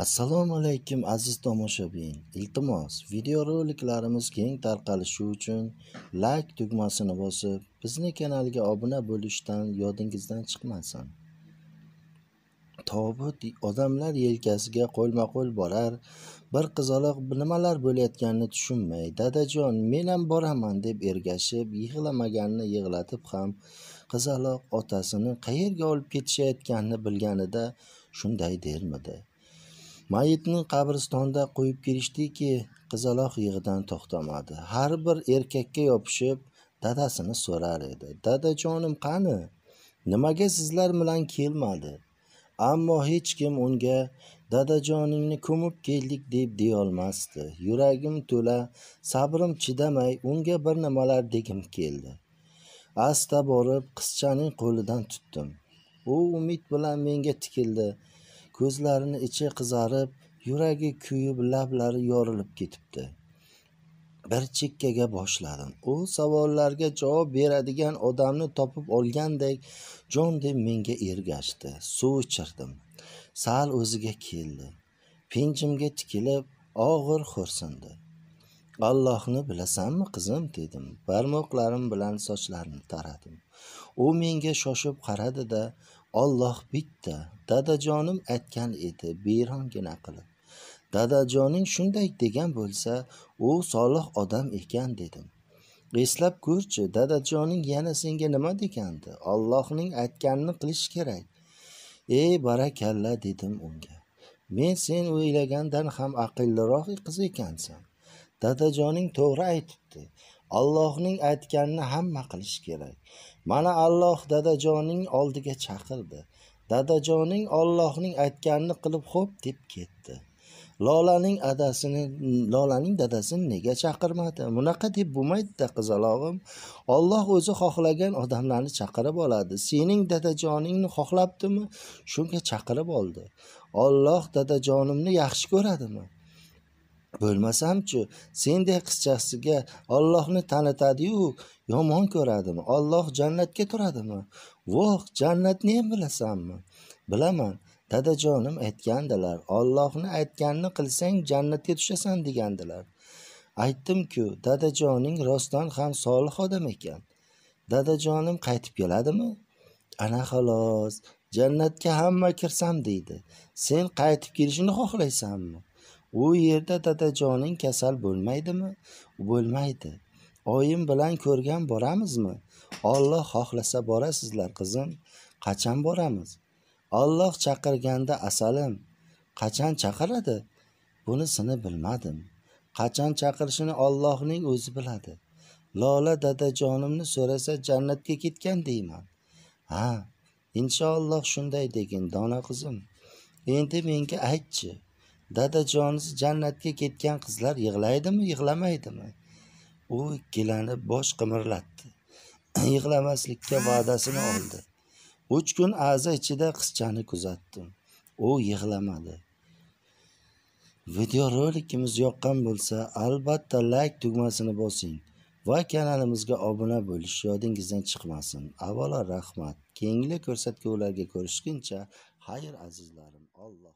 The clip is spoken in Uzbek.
Assalomu alaykum aziz tomoshabin. Iltimos, videoroliklarimiz keng tarqalishi uchun like tugmasini bosib, bizni kanalga obuna bo'lishdan yodingizdan chiqmasin. Tobut odamlar yelkasiga qo'lma-qo'l borar, bir qizaloq nimalar bo'layotganini tushunmay, "Dadajon, men ham boraman" deb ergashib, yig'lamaganini yig'latib ham, qizaloq otasini qayerga olib ketishayotganini bilganida shunday dermidi? mayitni qabristonda qo'yib kelishdiki qizaloq yig'idan to'xtamadi har bir erkakka yopishib dadasini so'rar edi dadajonim qani nimaga sizlar bilan kelmadi ammo hech kim unga dadajoningni ko'mib keldik deb deyolmasdi yuragim to'la sabrim chidamay unga bir nimalar degim keldi asta borib qizchaning qo'lidan tutdim u umid bilan menga tikildi ko'zlarini ichi qizarib yuragi kuyib lablari yorilib ketibdi bir chekkaga boshladim u savollarga javob beradigan odamni topib olgandek jon deb menga ergashdi suv ichirdim sal o'ziga keldi pinjimga tikilib og'ir xo'rsindi allohni bilasanmi qizim dedim barmoqlarim bilan sochlarini taradim u menga shoshib qaradi da olloh bitta dadajonim aytgan edi berongina qilib dadajoning shunday degan bo'lsa u solih odam ekan dedim eslab ko'rchi dadajoning yana senga nima degandi ollohning aytganini qilish kerak ey barakalla dedim unga men sen o'ylagandan ham aqlliroq qiz ekansan dadajoning to'g'ri aytibdi allohning aytganini hamma qilish kerak mana alloh dadajoning oldiga chaqirdi dadajoning ollohning aytganini qilib xo'p deb ketdi lolaning adasini lolaning dadasini nega chaqirmadi bunaqa deb bo'lmaydida qizalog'im olloh o'zi xohlagan odamlarni chaqirib oladi sening dadajoningni xohlabdimi shunga chaqirib oldi olloh dadajonimni yaxshi ko'radimi bo'lmasamchi senday qizchasiga ollohni tanitadiyu yomon ko'radimi olloh jannatga turadimi voh ham bilasanmi bilaman dadajonim aytgandilar ollohni aytganini qilsang jannatga tushasan degandilar aytdimku dadajoning rostdan ham solih odam ekan dadajonim qaytib keladimi ana xolos jannatga hamma kirsam deydi sen qaytib kelishini xohlaysanmi u yerda dadajoning kasal bo'lmaydimi bo'lmaydi oyim bilan ko'rgan boramizmi olloh xohlasa borasizlar qizim qachon boramiz olloh chaqirganda asalim qachon chaqiradi bunisini bilmadim qachon chaqirishini ollohning o'zi biladi lola dadajonimni so'rasa jannatga ketgan deyman ha inshaalloh shunday degin dona qizim endi menga aytchi dadajon jannatga ketgan qizlar yig'laydimi yig'lamaydimi u ikkilanib bosh qimirlatdi yig'lamaslikka va'dasini oldi uch kun aza ichida qizchani kuzatdim u yig'lamadi videorolikimiz yoqqan bo'lsa albatta layk tugmasini bosing va kanalimizga obuna bo'lish yodingizdan chiqmasin avvalo rahmat keyingi ko'rsatguvlarga ko'rishguncha xayr azizlarim alloh